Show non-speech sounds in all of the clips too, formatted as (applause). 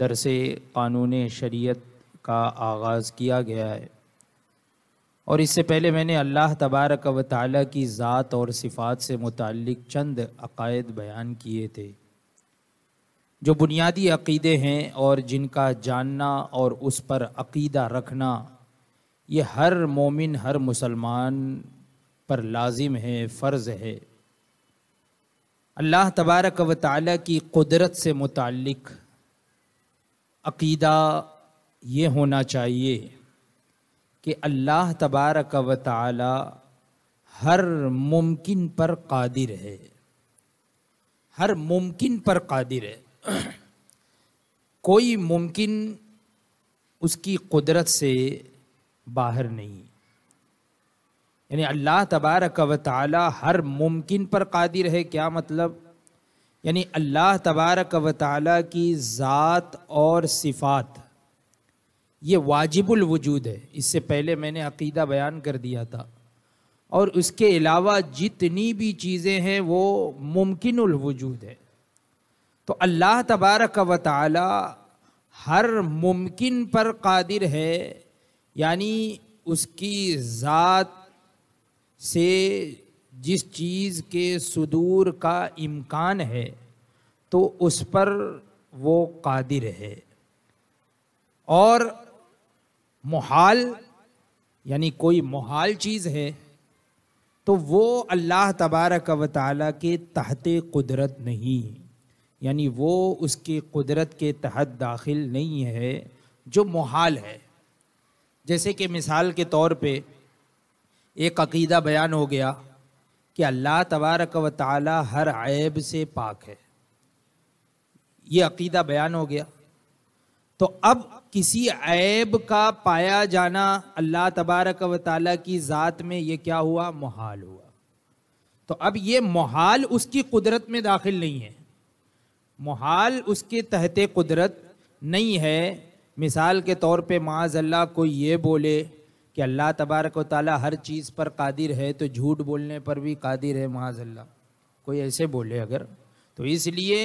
दरस क़ानून शरीयत का आगाज़ किया गया है और इससे पहले मैंने अल्लाह तबारक व ताली की ज़ात और सिफ़ात से मुतक़ चंद अकायद बयान किए थे जो बुनियादी अक़ीदे हैं और जिनका जानना और उस पर अक़ीदा रखना ये हर मोमिन हर मुसलमान पर लाजिम है फ़र्ज़ है अल्लाह तबारक व ताली की कुदरत से मुतक़ अकीदा ये होना चाहिए कि अल्लाह तबारक व ताली हर मुमकिन पर कादिर है हर मुमकिन पर कादिर है (clears throat) कोई मुमकिन उसकी कुदरत से बाहर नहीं यानी अल्लाह तबारक व हर मुमकिन पर कादिर है क्या मतलब यानी अल्लाह तबारक व की ज़ात और सिफ़ात ये वाजिबुल वजूद है इससे पहले मैंने अकीदा बयान कर दिया था और उसके अलावा जितनी भी चीज़ें हैं वो मुमकिन वजूद है तो अल्लाह तबारक व हर मुमकिन पर कादिर है यानी उसकी ज़ात से जिस चीज़ के सुदूर का इम्कान है तो उस पर वो कादिर है और मुहाल यानी कोई मुहाल चीज़ है तो वो अल्लाह तबारक व ताली के तहत कुदरत नहीं यानी वो उसकी कुदरत के तहत दाखिल नहीं है जो मुहाल है जैसे कि मिसाल के तौर पे एक अकीदा बयान हो गया कि अल्लाह तबारक व ताला हर ऐब से पाक है ये अकीदा बयान हो गया तो अब किसी ऐब का पाया जाना अल्लाह तबारक व ताला की ज़ात में ये क्या हुआ महाल हुआ तो अब ये महाल उसकी कुदरत में दाखिल नहीं है महाल उसके तहत कुदरत नहीं है मिसाल के तौर पे माज अल्लाह कोई ये बोले कि अल्लाह तबारक ताली हर चीज़ पर कादिर है तो झूठ बोलने पर भी कादिर है महाजल्ला कोई ऐसे बोले अगर तो इसलिए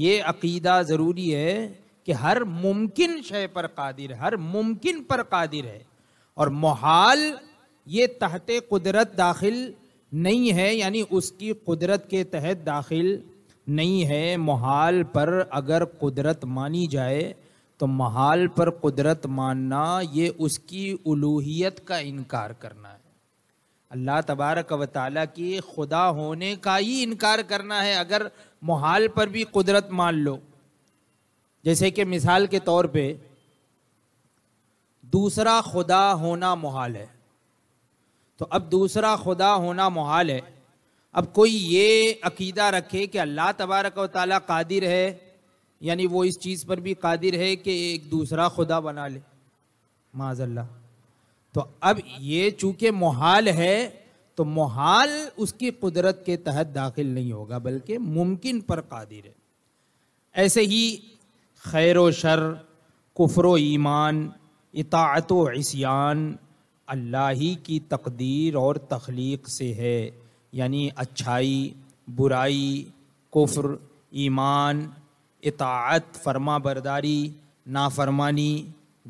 ये अकीदा ज़रूरी है कि हर मुमकिन शय पर कादिर हर मुमकिन पर कादिर है और महाल ये तहत कुदरत दाखिल नहीं है यानी उसकी कुदरत के तहत दाखिल नहीं है महाल पर अगर कुदरत मानी जाए तो महाल पर कुदरत मानना ये उसकी उलूहियत का इनकार करना है अल्लाह तबारक व ताली की खुदा होने का ही इनकार करना है अगर महाल पर भी कुदरत मान लो जैसे कि मिसाल के तौर पे दूसरा खुदा होना महाल है तो अब दूसरा खुदा होना महाल है अब कोई ये अकीदा रखे कि अल्लाह तबारक व ताली कादिर है यानी वो इस चीज़ पर भी कादिर है कि एक दूसरा खुदा बना ले माजल्ला तो अब ये चूँकि महाल है तो महाल उसकी कुदरत के तहत दाखिल नहीं होगा बल्कि मुमकिन पर कादिर है ऐसे ही खैर व शर कुफर व ईमान इतात व इसियान अल्लाह ही की तकदीर और तख्लीक से है यानी अच्छाई बुराई कुफ्र ईमान इतात फरमा बरदारी नाफरमानी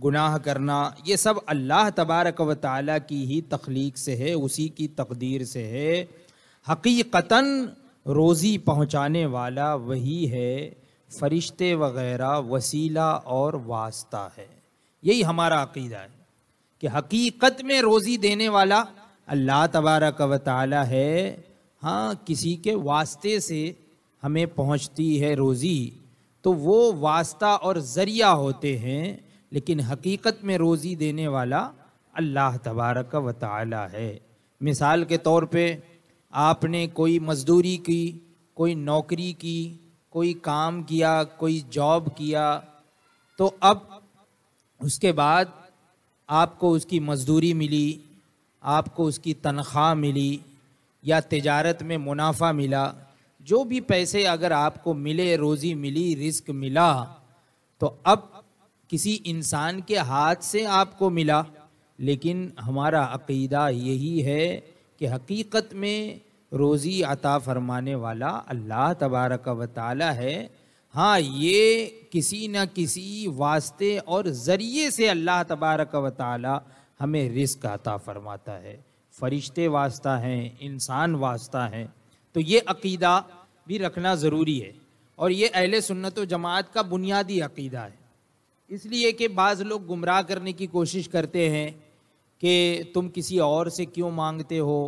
गुनाह करना ये सब अल्लाह तबारक व ताली की ही तख्लीक से है उसी की तकदीर से है हकीकता रोज़ी पहुँचाने वाला वही है फरिश्ते वगैरह वसीला और वास्ता है यही हमारा अकीदा है कि हकीकत में रोज़ी देने वाला अल्लाह तबारक व ताली है हाँ किसी के वास्ते से हमें पहुँचती है रोज़ी तो वो वास्ता और ज़रिया होते हैं लेकिन हकीकत में रोज़ी देने वाला अल्लाह तबारक व ताली है मिसाल के तौर पे आपने कोई मज़दूरी की कोई नौकरी की कोई काम किया कोई जॉब किया तो अब उसके बाद आपको उसकी मजदूरी मिली आपको उसकी तनख्वाह मिली या तिजारत में मुनाफा मिला जो भी पैसे अगर आपको मिले रोजी मिली रिस्क मिला तो अब किसी इंसान के हाथ से आपको मिला लेकिन हमारा अकीदा यही है कि हकीकत में रोज़ी अता फरमाने वाला अल्लाह तबारक व ताली है हाँ ये किसी न किसी वास्ते और ज़रिए से अल्लाह तबारक व ताली हमें रिस्क अता फरमाता है फ़रिश्ते वास्ता हैं इंसान वास्ता हैं तो ये अकीदा भी रखना ज़रूरी है और ये अहल सुन्नत जमात का बुनियादी अकीदा है इसलिए कि बाज़ लोग गुमराह करने की कोशिश करते हैं कि तुम किसी और से क्यों मांगते हो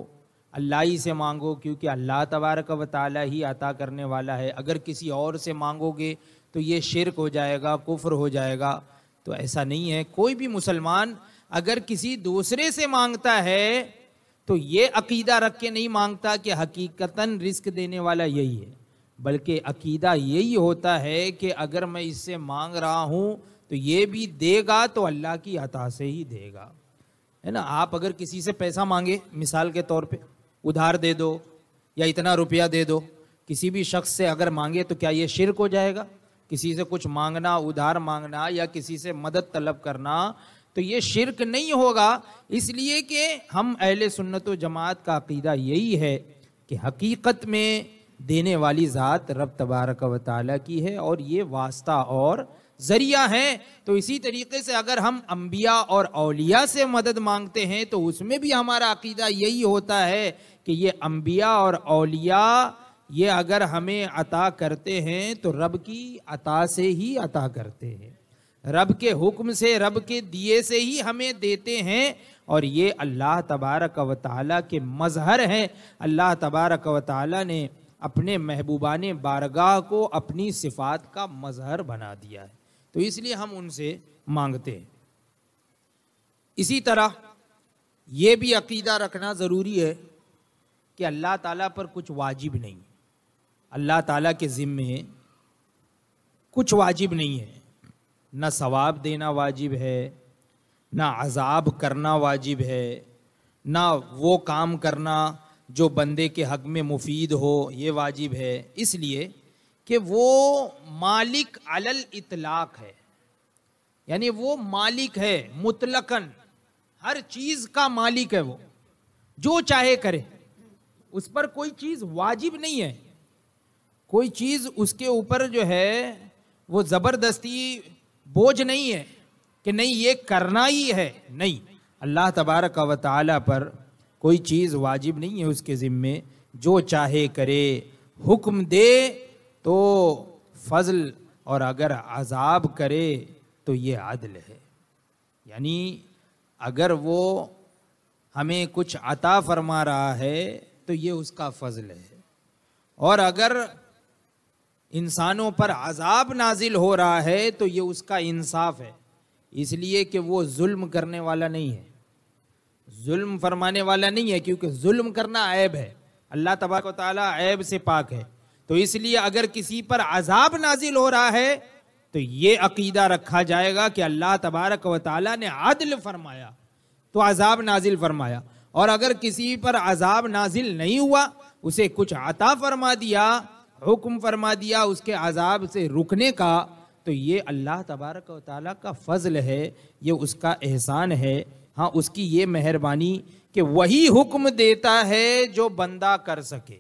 अल्लाह ही से मांगो क्योंकि अल्लाह तबारक व ताली ही अता करने वाला है अगर किसी और से मांगोगे तो ये शिरक हो जाएगा कुफ्र हो जाएगा तो ऐसा नहीं है कोई भी मुसलमान अगर किसी दूसरे से मांगता है तो ये अकीदा रख के नहीं मांगता कि हकीकतन रिस्क देने वाला यही है बल्कि अकीदा यही होता है कि अगर मैं इससे मांग रहा हूँ तो ये भी देगा तो अल्लाह की अता से ही देगा है ना आप अगर किसी से पैसा मांगे मिसाल के तौर पे उधार दे दो या इतना रुपया दे दो किसी भी शख्स से अगर मांगे तो क्या ये शिरक हो जाएगा किसी से कुछ मांगना उधार मांगना या किसी से मदद तलब करना तो ये शिरक नहीं होगा इसलिए कि हम अहल सुन्नत जमात का अकीदा यही है कि हकीकत में देने वाली ज़ात रब तबारक व ताली की है और ये वास्ता और ज़रिया है तो इसी तरीके से अगर हम अम्बिया और अलिया से मदद मांगते हैं तो उसमें भी हमारा अकीदा यही होता है कि ये अम्बिया और अलिया ये अगर हमें अता करते हैं तो रब की अता से ही अता करते हैं रब के हुक्म से रब के दिए से ही हमें देते हैं और ये अल्लाह तबारक व ताली के मज़हर हैं अल्लाह तबारक व ताली ने अपने महबूबान बारगाह को अपनी सिफात का मज़हर बना दिया है तो इसलिए हम उनसे मांगते हैं इसी तरह ये भी अकीदा रखना ज़रूरी है कि अल्लाह ताला पर कुछ वाजिब नहीं अल्लाह ताला के ज़िम्मे कुछ वाजिब नहीं है ना सवाब देना वाजिब है ना अजाब करना वाजिब है ना वो काम करना जो बंदे के हक में मुफीद हो ये वाजिब है इसलिए कि वो मालिक अलल इतलाक है यानी वो मालिक है मुतलकन हर चीज़ का मालिक है वो जो चाहे करे उस पर कोई चीज़ वाजिब नहीं है कोई चीज़ उसके ऊपर जो है वो ज़बरदस्ती बोझ नहीं है कि नहीं ये करना ही है नहीं अल्लाह तबारक व पर कोई चीज़ वाजिब नहीं है उसके ज़िम्मे जो चाहे करे हुक्म दे तो फजल और अगर अजाब करे तो ये आदल है यानी अगर वो हमें कुछ अता फरमा रहा है तो ये उसका फजल है और अगर इंसानों पर अजाब नाजिल हो रहा है तो ये उसका इंसाफ है इसलिए कि वो जुल्म करने वाला नहीं है जुल्म फरमाने वाला नहीं है क्योंकि जुल्म करना ऐब है अल्लाह तबारक ताली ऐब से पाक है तो इसलिए अगर किसी पर अजाब नाजिल हो रहा है तो ये अकीदा रखा जाएगा कि अल्लाह तबारक व ताली ने आदिल फरमाया तो अजाब नाजिल फरमाया और अगर किसी पर अजाब नाजिल नहीं हुआ उसे कुछ अता फरमा दिया हुक्म फरमा दिया उसके अजाब से रुकने का तो ये अल्लाह तबारक ताली का फ़ज़ल है ये उसका एहसान है हाँ उसकी ये मेहरबानी कि वही हुक्म देता है जो बंदा कर सके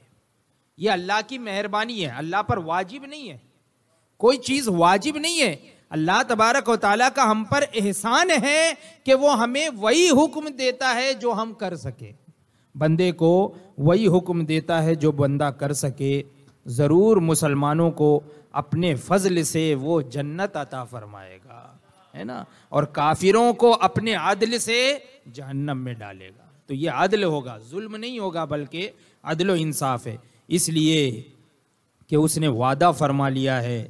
ये अल्लाह की मेहरबानी है अल्लाह पर वाजिब नहीं है कोई चीज़ वाजिब नहीं है अल्लाह तबारक वाली का हम पर एहसान है कि वो हमें वही हुक्म देता है जो हम कर सके बंदे को वही हुक्म देता है जो बंदा कर सके ज़रूर मुसलमानों को अपने फजल से वो जन्नत अता फरमाएगा है ना और काफिरों को अपने आदल से जहन्नम में डालेगा तो ये आदल होगा जुल्म नहीं होगा बल्कि अदल इंसाफ है इसलिए कि उसने वादा फरमा लिया है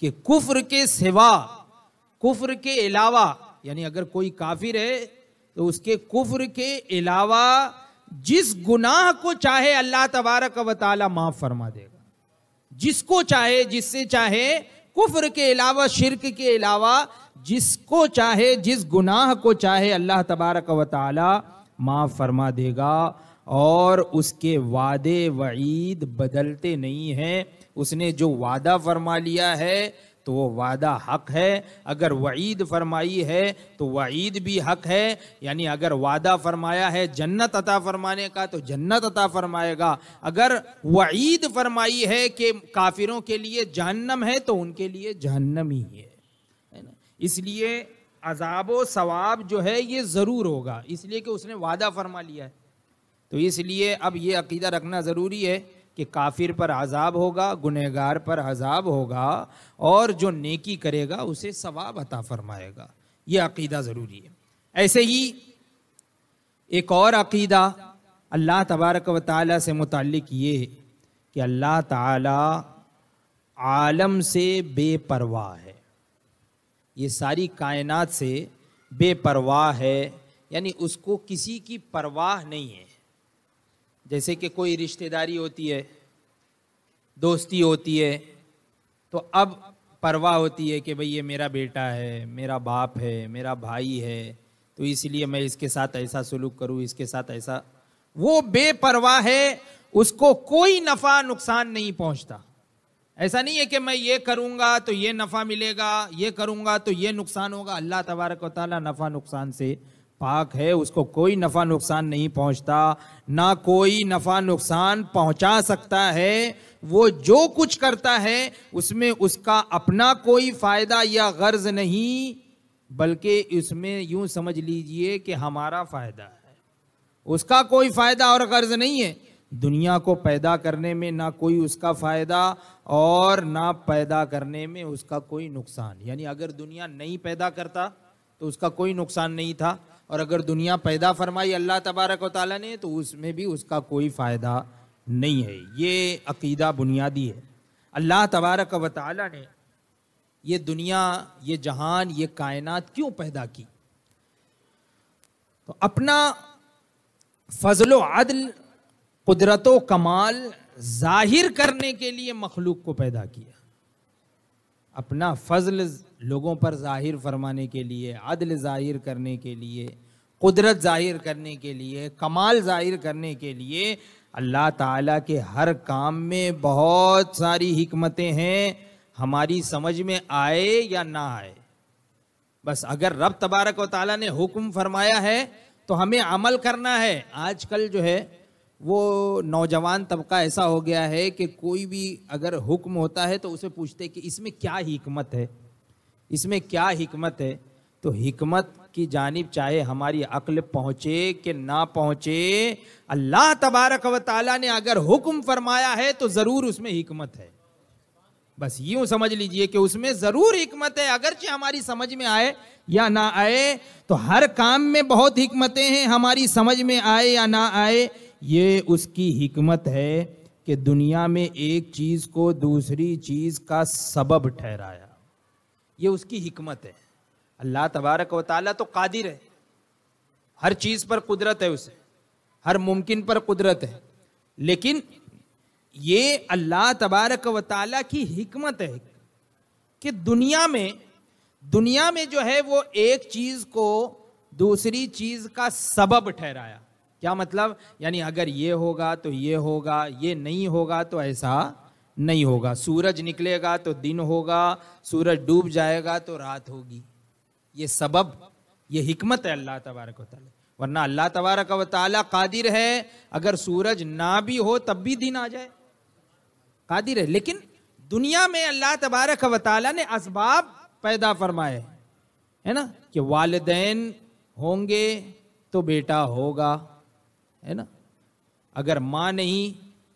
कि कुफ्र के सिवा कुफ्र के अलावा यानी अगर कोई काफिर है तो उसके कुफ्र के अलावा जिस गुनाह को चाहे अल्लाह तबारक व माफ़ फरमा देगा जिसको चाहे जिससे चाहे कुफर के अलावा शिरक के अलावा जिसको चाहे जिस गुनाह को चाहे अल्लाह तबारक व ताला माफ़ फरमा देगा और उसके वादे वईद बदलते नहीं हैं उसने जो वादा फरमा लिया है तो वो वादा हक है अगर वईद फरमाई है तो वईद भी हक है यानी अगर वादा फरमाया है जन्नत अता फरमाने का तो जन्नत अता फरमाएगा अगर वईद फरमाई है कि काफिरों के लिए जहन्नम है तो उनके लिए जहन्नम ही है इसलिए अजाब सवाब जो है ये ज़रूर होगा इसलिए कि उसने वादा फरमा लिया है तो इसलिए अब ये अकीदा रखना ज़रूरी है कि काफिर पर आज़ाब होगा गुनहगार पर आज़ाब होगा और जो नेकी करेगा उसे सवाब अता फरमाएगा ये अकीदा ज़रूरी है ऐसे ही एक और अकीदा अल्लाह तबारक व ताली से मुतक़ ये कि अल्लाह ताला आलम से बेपरवाह है ये सारी कायनात से बेपरवाह है यानी उसको किसी की परवाह नहीं है जैसे कि कोई रिश्तेदारी होती है दोस्ती होती है तो अब परवाह होती है कि भाई ये मेरा बेटा है मेरा बाप है मेरा भाई है तो इसलिए मैं इसके साथ ऐसा सलूक करूँ इसके साथ ऐसा वो बेपरवाह है उसको कोई नफ़ा नुकसान नहीं पहुँचता ऐसा नहीं है कि मैं ये करूँगा तो ये नफ़ा मिलेगा ये करूँगा तो ये नुकसान होगा अल्लाह तबारक वाली नफ़ा नुकसान से पाक है उसको कोई नफ़ा नुकसान नहीं पहुंचता ना कोई नफ़ा नुकसान पहुंचा सकता है वो जो कुछ करता है उसमें उसका अपना कोई फ़ायदा या गर्ज नहीं बल्कि इसमें यूं समझ लीजिए कि हमारा फ़ायदा है उसका कोई फ़ायदा और गर्ज नहीं है दुनिया को पैदा करने में ना कोई उसका फ़ायदा और ना पैदा करने में उसका कोई नुकसान यानी अगर दुनिया नहीं पैदा करता तो उसका कोई नुकसान नहीं था और अगर दुनिया पैदा फरमाई अल्लाह तबारक वाली ने तो उसमें भी उसका कोई फ़ायदा नहीं है ये अकीदा बुनियादी है अल्लाह तबारक व ने ये दुनिया ये जहान ये कायनात क्यों पैदा की तो अपना फजल अदल कुदरत कमाल जाहिर करने के लिए मखलूक को पैदा किया अपना फजल लोगों पर ज़ाहिर फरमाने के लिए अदल ज़ाहिर करने के लिए कुदरत ज़ाहिर करने के लिए कमाल ज़ाहिर करने के लिए अल्लाह ताला के हर काम में बहुत सारी हमतें हैं हमारी समझ में आए या ना आए बस अगर रब तबारक व ने हुक्म फरमाया है तो हमें अमल करना है आजकल जो है वो नौजवान तबका ऐसा हो गया है कि कोई भी अगर हुक्म होता है तो उसे पूछते कि इसमें क्या हिकमत है इसमें क्या हिकमत है तो हिकमत की जानब चाहे हमारी अक्ल पहुँचे कि ना पहुँचे अल्लाह तबारक व ताली ने अगर हुक्म फरमाया है तो ज़रूर उसमें हिकमत है बस यूं समझ लीजिए कि उसमें ज़रूर हिकमत है अगरचे हमारी समझ में आए या ना आए तो हर काम में बहुत हिकमतें हैं हमारी समझ में आए या ना आए ये उसकी हिकमत है कि दुनिया में एक चीज़ को दूसरी चीज़ का सबब ठहराया ये उसकी हिकमत है अल्लाह तबारक व ताली तो कादिर है हर चीज़ पर कुदरत है उसे हर मुमकिन पर कुदरत है लेकिन ये अल्लाह तबारक व ताली की हिकमत है कि दुनिया में दुनिया में जो है वो एक चीज़ को दूसरी चीज़ का सबब ठहराया क्या मतलब यानी अगर ये होगा तो ये होगा ये नहीं होगा तो ऐसा नहीं होगा सूरज निकलेगा तो दिन होगा सूरज डूब जाएगा तो रात होगी ये सबब ये हिकमत है अल्लाह तबारक वाली वरना अल्लाह तबारक वाली कादिर है अगर सूरज ना भी हो तब भी दिन आ जाए कादिर है लेकिन दुनिया में अल्लाह तबारक वाली ने इसबाब पैदा फरमाए है ना कि वालदेन होंगे तो बेटा होगा है ना अगर माँ नहीं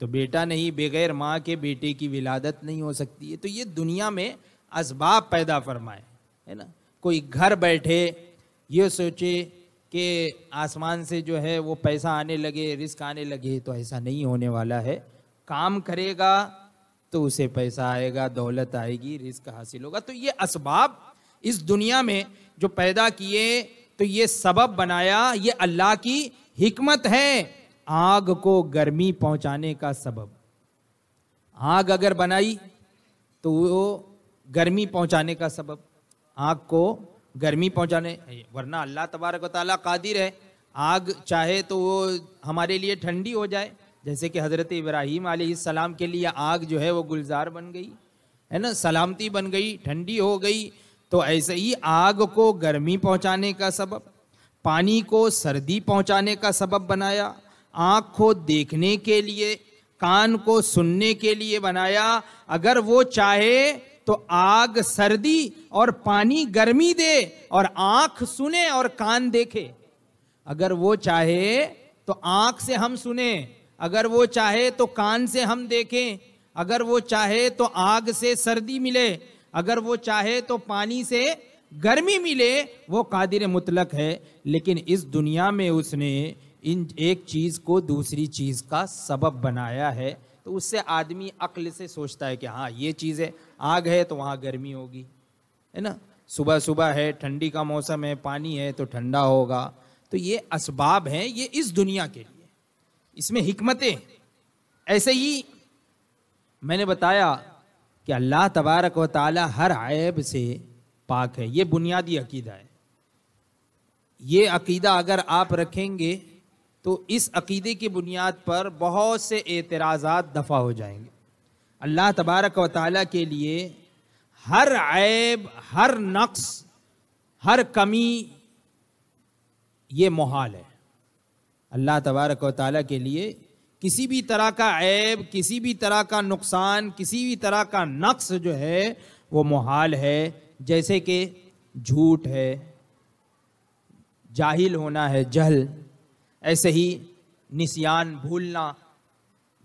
तो बेटा नहीं बगैर माँ के बेटे की विलादत नहीं हो सकती है तो ये दुनिया में इसबाब पैदा फरमाए है ना कोई घर बैठे ये सोचे कि आसमान से जो है वो पैसा आने लगे रिस्क आने लगे तो ऐसा नहीं होने वाला है काम करेगा तो उसे पैसा आएगा दौलत आएगी रिस्क हासिल होगा तो ये इसबाब इस दुनिया में जो पैदा किए तो ये सबब बनाया ये अल्लाह की हिकमत है आग को गर्मी पहुंचाने का सबब आग अगर बनाई तो वो गर्मी पहुंचाने का सबब आग को गर्मी पहुंचाने वरना अल्लाह तबारक ताली कादिर है आग चाहे तो वो हमारे लिए ठंडी हो जाए जैसे कि हज़रत इब्राहिम सलाम के लिए आग जो है वो गुलजार बन गई है ना सलामती बन गई ठंडी हो गई तो ऐसे ही आग को गर्मी पहुंचाने का सबब पानी को सर्दी पहुंचाने का सबब बनाया आँख को देखने के लिए कान को सुनने के लिए बनाया अगर वो चाहे तो आग सर्दी और पानी गर्मी दे और आँख सुने और कान देखे अगर वो चाहे तो आंख से हम सुने अगर वो चाहे तो कान से हम देखें अगर वो चाहे तो आग से सर्दी मिले अगर वो चाहे तो पानी से गर्मी मिले वो कादिर मुतलक है लेकिन इस दुनिया में उसने इन एक चीज़ को दूसरी चीज़ का सबब बनाया है तो उससे आदमी अक्ल से सोचता है कि हाँ ये चीज़ है आग है तो वहाँ गर्मी होगी है ना सुबह सुबह है ठंडी का मौसम है पानी है तो ठंडा होगा तो ये इसबाब हैं ये इस दुनिया के लिए इसमें हमतें ऐसे ही मैंने बताया कि अल्लाह तबारक व ताली हर आयब से पाक है ये बुनियादी अकीदा है ये अकीदा अगर आप रखेंगे तो इस अकीदे की बुनियाद पर बहुत से एतराज़ात दफ़ा हो जाएंगे अल्लाह तबारक व ताली के लिए हर ऐब हर नक्स हर कमी ये मोहाल है अल्लाह तबारक व ताली के लिए किसी भी तरह का ऐब किसी भी तरह का नुकसान किसी भी तरह का नक्स जो है वो मोहाल है जैसे कि झूठ है जाहिल होना है जहल ऐसे ही निसियान भूलना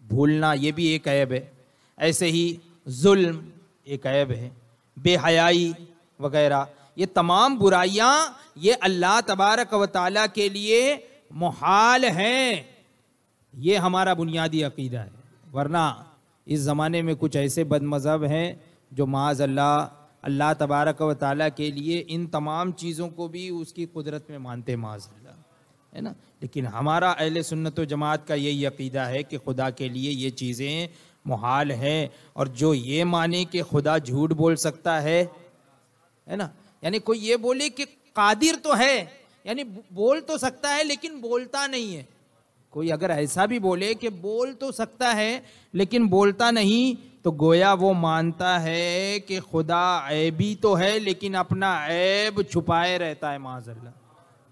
भूलना ये भी एक ऐब है ऐसे ही जुल्म एक ऐब है बेहयाई वगैरह ये तमाम बुराइयाँ ये अल्लाह तबारक व ताली के लिए मुहाल हैं ये हमारा बुनियादी अकीदा है वरना इस ज़माने में कुछ ऐसे बदमज़हब हैं जो माज अल्लाह अल्लाह तबारक व ताल के लिए इन तमाम चीज़ों को भी उसकी कुदरत में मानते माजल्ला है ना लेकिन हमारा अहल सुन्नत जमात का यही अकीदा है कि खुदा के लिए ये चीज़ें महाल हैं और जो ये माने कि खुदा झूठ बोल सकता है है ना यानी कोई ये बोले कि कादिर तो है यानी बोल तो सकता है लेकिन बोलता नहीं है कोई अगर ऐसा भी बोले कि बोल तो सकता है लेकिन बोलता नहीं तो गोया वो मानता है कि खुदा ऐबी तो है लेकिन अपना ऐब छुपाए रहता है माजल्ला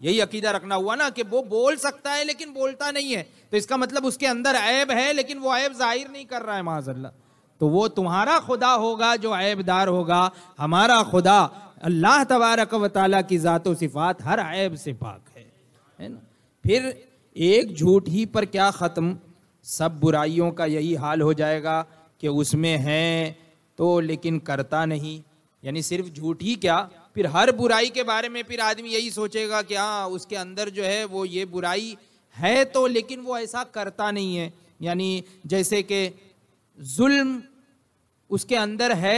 यही अकीदा रखना हुआ ना कि वो बोल सकता है लेकिन बोलता नहीं है तो इसका मतलब उसके अंदर ऐब है लेकिन वो ऐब जाहिर नहीं कर रहा है माजल्ला तो वो तुम्हारा खुदा होगा जो ऐबदार होगा हमारा खुदा अल्लाह तबारक व की ज़ात सिफ़ात हर ऐब से पाक है है ना फिर एक झूठ ही पर क्या ख़त्म सब बुराइयों का यही हाल हो जाएगा कि उसमें है तो लेकिन करता नहीं यानी सिर्फ झूठ ही क्या फिर हर बुराई के बारे में फिर आदमी यही सोचेगा कि हाँ उसके अंदर जो है वो ये बुराई है तो लेकिन वो ऐसा करता नहीं है यानी जैसे कि जुल्म उसके अंदर है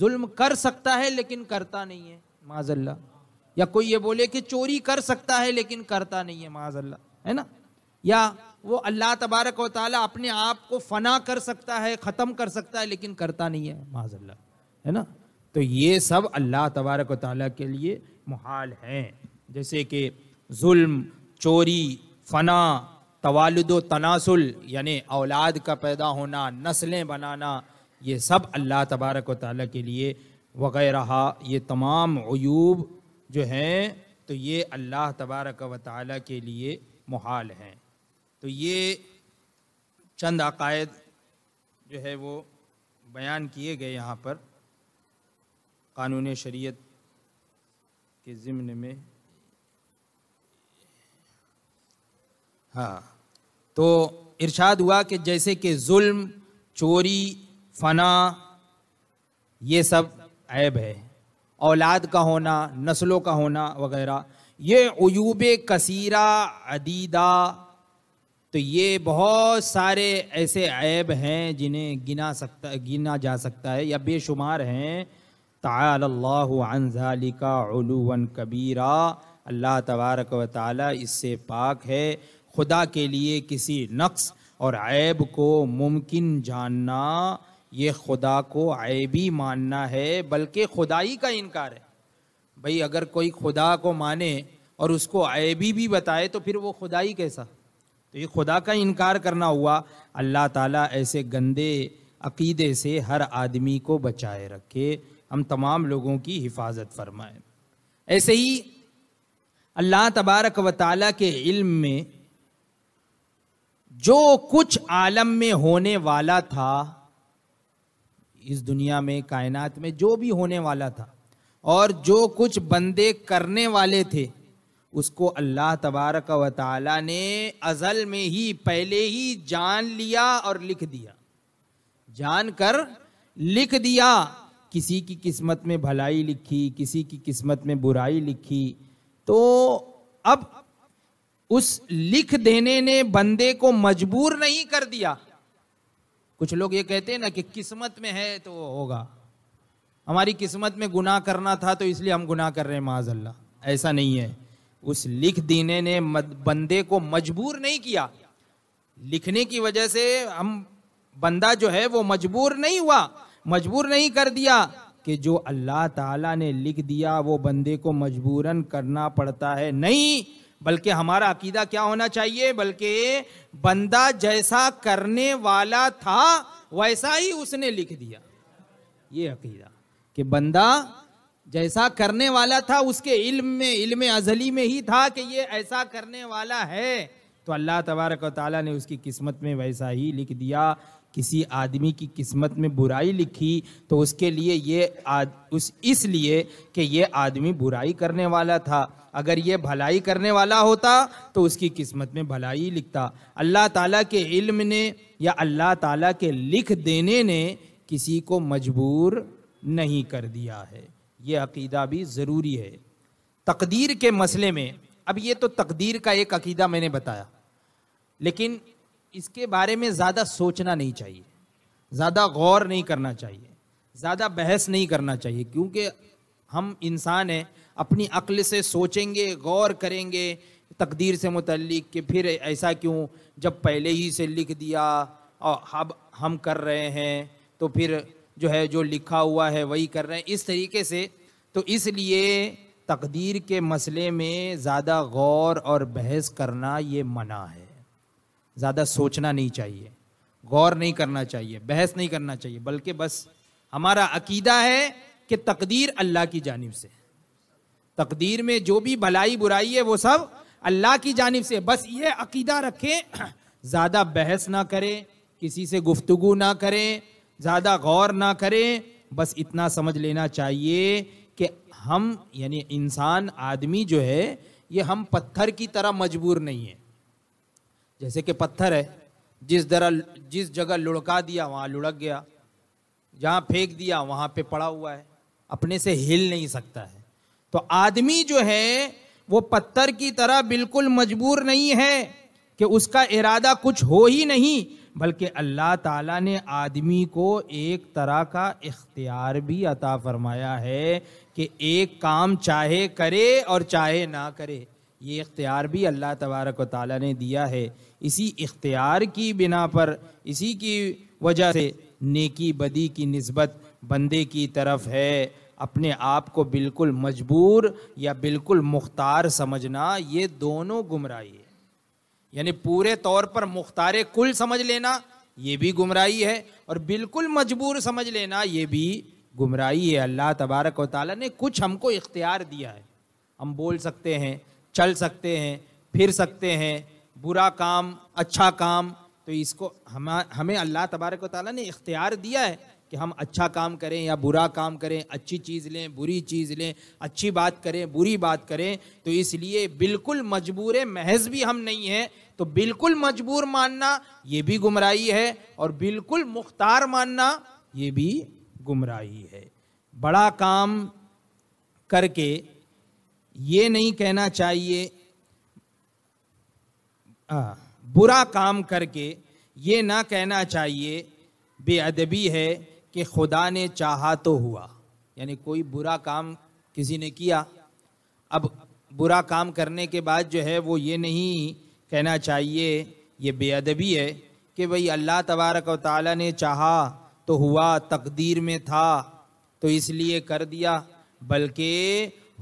जुल्म कर सकता है लेकिन करता नहीं है माजल्ला या कोई ये बोले कि चोरी कर सकता है लेकिन करता नहीं है माजल्ला है ना या वो अल्लाह तबारक वाली अपने आप को फना कर सकता है ख़त्म कर सकता है लेकिन करता नहीं है माजल्ला है ना तो ये सब अल्लाह तबारक वाली के लिए मुहाल हैं जैसे कि जुल्म चोरी फना तवालद तनासुल यानि औलाद का पैदा होना नस्लें बनाना ये सब अल्लाह तबारक व के लिए वगैरह ये तमाम अयूब जो हैं तो ये अल्लाह तबारक व ताली के लिए मुहाल हैं तो ये चंद अकायद जो है वो बयान किए गए यहाँ पर कानून शरीयत के ज़िम्न में हाँ तो इरशाद हुआ कि जैसे कि जुल्म चोरी फना ये सब ऐब है औलाद का होना नस्लों का होना वगैरह ये अयूब कसीरा अदीदा तो ये बहुत सारे ऐसे ऐब हैं जिन्हें गिना सकता गिना जा सकता है या बेशुमार हैं ताल्लाजालिकावन कबीरा अल्लाह तबारक व ताली इससे पाक है खुदा के लिए किसी नक्स और ऐब को मुमकिन जानना ये खुदा को ऐबी मानना है बल्कि खुदाई का इनकार है भाई अगर कोई खुदा को माने और उसको ऐबी भी बताए तो फिर वो खुदाई कैसा तो ये खुदा का इनकार करना हुआ अल्लाह ताला ऐसे गंदे अकीदे से हर आदमी को बचाए रखे हम तमाम लोगों की हिफाजत फरमाए ऐसे ही अल्लाह तबारक व ताला के इल्म में जो कुछ आलम में होने वाला था इस दुनिया में कायनात में जो भी होने वाला था और जो कुछ बंदे करने वाले थे उसको अल्लाह तबारक व ताली ने अजल में ही पहले ही जान लिया और लिख दिया जान कर लिख दिया किसी की किस्मत में भलाई लिखी किसी की किस्मत में बुराई लिखी तो अब उस लिख देने ने बंदे को मजबूर नहीं कर दिया कुछ लोग ये कहते हैं ना कि किस्मत में है तो होगा हमारी किस्मत में गुनाह करना था तो इसलिए हम गुनाह कर रहे हैं माज अल्लाह ऐसा नहीं है उस लिख देने ने बंदे को मजबूर नहीं किया लिखने की वजह से हम बंदा जो है वो मजबूर नहीं हुआ मजबूर नहीं कर दिया कि जो अल्लाह ताला ने लिख दिया वो बंदे को मजबूरन करना पड़ता है नहीं बल्कि हमारा अकीदा क्या होना चाहिए बल्कि बंदा जैसा करने वाला था वैसा ही उसने लिख दिया ये अकीदा कि बंदा जैसा करने वाला था उसके इल्म में इल्म अजली में ही था कि ये ऐसा करने वाला है तो अल्लाह तबारक ताली ने उसकी किस्मत में वैसा ही लिख दिया किसी आदमी की किस्मत में बुराई लिखी तो उसके लिए ये आद, उस इसलिए कि ये आदमी बुराई करने वाला था अगर ये भलाई करने वाला होता तो उसकी किस्मत में भलाई लिखता अल्लाह ताला के इल्म ने या अल्लाह ताला के लिख देने ने किसी को मजबूर नहीं कर दिया है ये अकीदा भी ज़रूरी है तकदीर के मसले में अब ये तो तकदीर का एक अकीदा मैंने बताया लेकिन इसके बारे में ज़्यादा सोचना नहीं चाहिए ज़्यादा गौर नहीं करना चाहिए ज़्यादा बहस नहीं करना चाहिए क्योंकि हम इंसान हैं अपनी अक्ल से सोचेंगे गौर करेंगे तकदीर से मुतलिक कि फिर ऐसा क्यों जब पहले ही से लिख दिया और अब हम कर रहे हैं तो फिर जो है जो लिखा हुआ है वही कर रहे हैं इस तरीके से तो इसलिए तकदीर के मसले में ज़्यादा गौर और बहस करना ये मना है ज़्यादा सोचना नहीं चाहिए गौर नहीं करना चाहिए बहस नहीं करना चाहिए बल्कि बस हमारा अकीदा है कि तकदीर अल्लाह की जानब से तकदीर में जो भी भलाई बुराई है वो सब अल्लाह की जानब से बस ये अकीदा रखें (clears throat) ज़्यादा बहस ना करें किसी से गुफ्तगु ना करें ज़्यादा गौर ना करें बस इतना समझ लेना चाहिए कि हम यानी इंसान आदमी जो है ये हम पत्थर की तरह मजबूर नहीं है जैसे कि पत्थर है जिस तरह जिस जगह लुढ़का दिया वहाँ लुढ़क गया जहाँ फेंक दिया वहाँ पे पड़ा हुआ है अपने से हिल नहीं सकता है तो आदमी जो है वो पत्थर की तरह बिल्कुल मजबूर नहीं है कि उसका इरादा कुछ हो ही नहीं बल्कि अल्लाह ताला ने आदमी को एक तरह का इख्तियार भी अता फरमाया है कि एक काम चाहे करे और चाहे ना करे ये इख्तियार भी अल्लाह तबारक ताला ने दिया है इसी इख्तियार की बिना पर इसी की वजह से नेकी बदी की नस्बत बंदे की तरफ है अपने आप को बिल्कुल मजबूर या बिल्कुल मुख्तार समझना ये दोनों गुमराही है यानी पूरे तौर पर मुख्तार कुल समझ लेना ये भी गुमराही है और बिल्कुल मजबूर समझ लेना ये भी गुमराही है अल्लाह तबारक व ताली ने कुछ हमको इख्तियार दिया है हम बोल सकते हैं चल सकते हैं फिर सकते हैं बुरा काम अच्छा काम तो इसको हम हमें अल्लाह तबारक वाली ने इख्तियार दिया है कि हम अच्छा काम करें या बुरा काम करें अच्छी चीज़ लें बुरी चीज़ लें अच्छी बात करें बुरी बात करें तो इसलिए बिल्कुल मजबूर महज भी हम नहीं हैं तो बिल्कुल मजबूर मानना ये भी गुमराही है और बिल्कुल मुख्तार मानना ये भी गुमराही है बड़ा काम करके ये नहीं कहना चाहिए आ, बुरा काम करके ये ना कहना चाहिए बेअदबी है कि खुदा ने चाहा तो हुआ यानी कोई बुरा काम किसी ने किया अब बुरा काम करने के बाद जो है वो ये नहीं कहना चाहिए ये बेअदबी है कि भाई अल्लाह तबारक ताली ने चाहा तो हुआ तकदीर में था तो इसलिए कर दिया बल्कि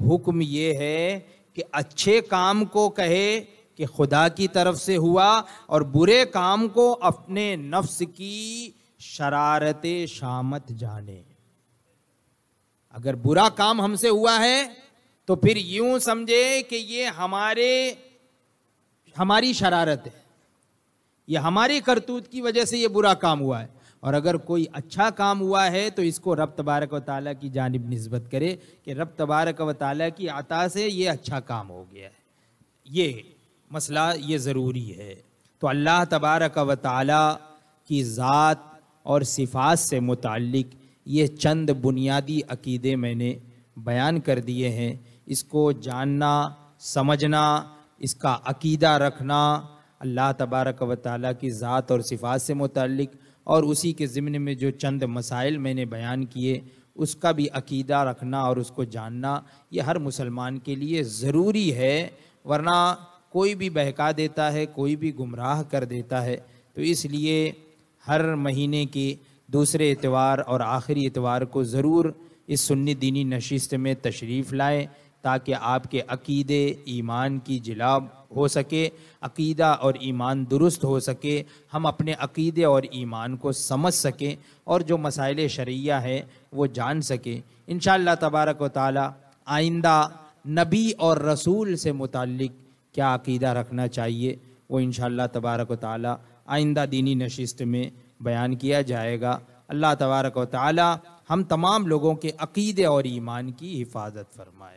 हुक्म ये है कि अच्छे काम को कहे कि खुदा की तरफ से हुआ और बुरे काम को अपने नफ्स की शरारते शामत जाने अगर बुरा काम हमसे हुआ है तो फिर यूं समझे कि ये हमारे हमारी शरारत है ये हमारी करतूत की वजह से ये बुरा काम हुआ है और अगर कोई अच्छा काम हुआ है तो इसको रब तबारक व ताली की जानब नस्बत करे कि रब तबारक व ताली की आता से ये अच्छा काम हो गया है ये मसला ये ज़रूरी है तो अल्लाह तबारक व ताली की ज़ात और सिफात से मुतक़ ये चंद बुनियादी अकीदे मैंने बयान कर दिए हैं इसको जानना समझना इसका अकीदा रखना अल्लाह तबारक व ताली की ज़ात और सिफात से मुतक़ और उसी के ज़िमन में जो चंद मसाइल मैंने बयान किए उसका भी अकीदा रखना और उसको जानना ये हर मुसलमान के लिए ज़रूरी है वरना कोई भी बहका देता है कोई भी गुमराह कर देता है तो इसलिए हर महीने के दूसरे इतवार और आखिरी इतवार को ज़रूर इस सुन्नी दीनी नशिस्त में तशरीफ़ लाएँ ताकि आपके अकीदे ईमान की जिलाब हो सके अकीदा और ईमान दुरुस्त हो सके हम अपने अकीदे और ईमान को समझ सकें और जो मसाइल शरिया है वो जान सकें इन तबारक व ताली आइंदा नबी और रसूल से मुतल क्या अकीदा रखना चाहिए वो इन तबारक व ताली आइंदा दीनी नशिस्त में बयान किया जाएगा अल्लाह तबारक वाली हम तमाम लोगों के अकीदे और ईमान की हिफाजत फरमाए